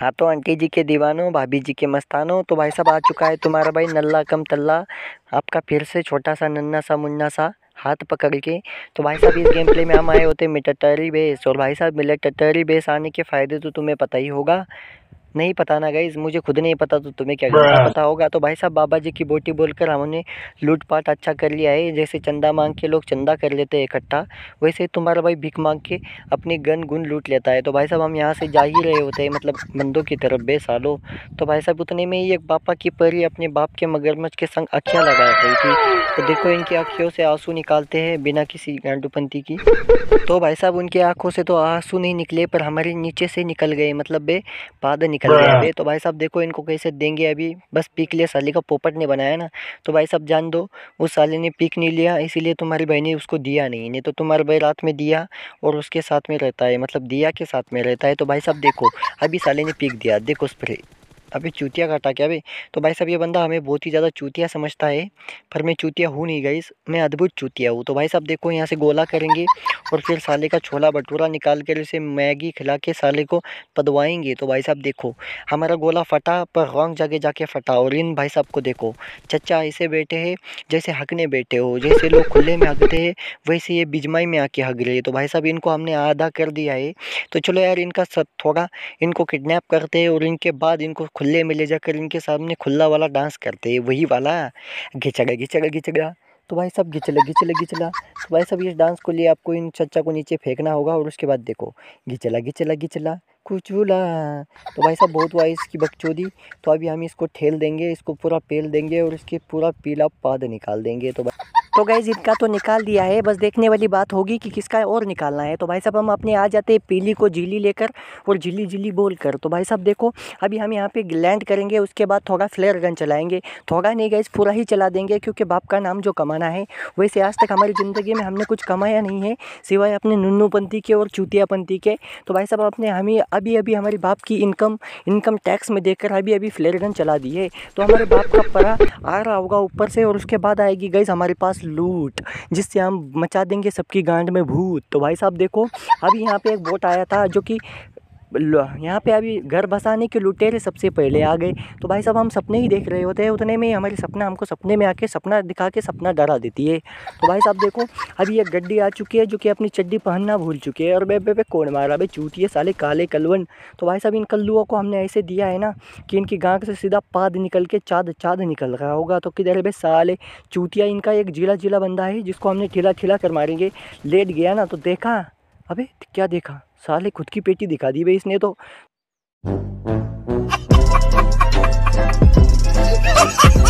हाँ तो आंटी जी के दीवानों भाभी जी के मस्तानों तो भाई साहब आ चुका है तुम्हारा भाई नल्ला कम तल्ला आपका फिर से छोटा सा नन्ना सा मुन्ना सा हाथ पकड़ के तो भाई साहब इस गेम प्ले में हम आए होते मिलटरी बेस और भाई साहब टटरी बेस आने के फ़ायदे तो तुम्हें पता ही होगा नहीं पता ना गई मुझे खुद नहीं पता तो तुम्हें क्या पता होगा तो भाई साहब बाबा जी की बोटी बोलकर हमने लूटपाट अच्छा कर लिया है जैसे चंदा मांग के लोग चंदा कर लेते हैं इकट्ठा वैसे तुम्हारा भाई भीख मांग के अपनी गन गुन लूट लेता है तो भाई साहब हम यहाँ से जा ही रहे होते हैं मतलब बंदों की तरफ बेसालो तो भाई साहब उतने में ही एक पापा की परी अपने बाप के मगरमच्छ के संग अखियाँ लगा रही थी तो देखो इनकी आँखियों से आंसू निकालते हैं बिना किसी गांडूपंथी की तो भाई साहब उनकी आँखों से तो आंसू नहीं निकले पर हमारे नीचे से निकल गए मतलब बे पाद निकल गया हाँ। अभी तो भाई साहब देखो इनको कैसे देंगे अभी बस पीक लिया साली का पोपट ने बनाया ना तो भाई साहब जान दो उस साले ने पीक नहीं लिया इसीलिए तुम्हारी भाई ने उसको दिया नहीं नहीं तो तुम्हारे भाई रात में दिया और उसके साथ में रहता है मतलब दिया के साथ में रहता है तो भाई साहब देखो अभी साले ने पीक दिया देखो स्प्रे अभी चूतिया काटा क्या अभी तो भाई साहब ये बंदा हमें बहुत ही ज़्यादा चूतिया समझता है पर मैं चूतिया हूँ नहीं गई मैं अद्भुत चूतिया हूँ तो भाई साहब देखो यहाँ से गोला करेंगे और फिर साले का छोला भटूरा निकाल कर उसे मैगी खिला के साले को पदवाएंगे तो भाई साहब देखो हमारा गोला फटा पर रॉन्ग जगह जाके फटा और इन भाई साहब को देखो चचा ऐसे बैठे है जैसे हकने बैठे हो जैसे लोग खुले में हकते हैं वैसे ये बिजमाई में आके हक रहे तो भाई साहब इनको हमने आधा कर दिया है तो चलो यार इनका थोड़ा इनको किडनेप करते हैं और इनके बाद इनको खुले में ले जाकर इनके सामने खुला वाला डांस करते वही वाला घिचगा घिचगा घिचगा तो भाई साहब घिचला घिचला घिचला तो भाई साहब इस डांस को लिए आपको इन चच्चा को नीचे फेंकना होगा और उसके बाद देखो घिचला घिचला घिचला कुछ बोला तो भाई साहब बहुत वाइस की बकचोदी तो अभी हम इसको ठेल देंगे इसको पूरा पेल देंगे और इसके पूरा पीला पाद निकाल देंगे तो भाई तो गैज़ इनका तो निकाल दिया है बस देखने वाली बात होगी कि किसका और निकालना है तो भाई साहब हम अपने आ जाते हैं पीली को झीली लेकर और झीली झीली बोल कर तो भाई साहब देखो अभी हम यहाँ पे लैंड करेंगे उसके बाद थोड़ा फ्लेयर गन चलाएंगे थोड़ा नहीं गैस पूरा ही चला देंगे क्योंकि बाप का नाम जो कमाना है वैसे आज तक हमारी ज़िंदगी में हमने कुछ कमाया नहीं है सिवाय अपने नुन्नूपंथी के और चूतियापंथी के तो भाई साहब आपने हमें अभी अभी हमारे बाप की इनकम इनकम टैक्स में देकर अभी अभी फ्लेयर गन चला दी है तो हमारे बाप का परा आ रहा होगा ऊपर से और उसके बाद आएगी गैस हमारे पास लूट जिससे हम मचा देंगे सबकी गांड में भूत तो भाई साहब देखो अभी यहाँ पे एक बोट आया था जो कि यहाँ पे अभी घर बसाने के लुटेरे सबसे पहले आ गए तो भाई साहब हम सपने ही देख रहे होते हैं उतने में हमारे सपना हमको सपने में आके सपना दिखा के सपना डरा देती है तो भाई साहब देखो अभी एक गड्डी आ चुकी है जो कि अपनी चड्डी पहनना भूल चुकी है और बे बे, बे कोण मारा चूती है साले काले कलवन तो भाई साहब इन कल्लुओं को हमने ऐसे दिया है ना कि इनकी गाँव से सीधा पाद निकल के चाद चाद निकल रहा होगा तो किधर है भाई साले चूतिया इनका एक जिला जिला बंदा है जिसको हमने ठिला ठिला कर मारेंगे लेट गया ना तो देखा अभी क्या देखा साले खुद की पेटी दिखा दी भाई इसने तो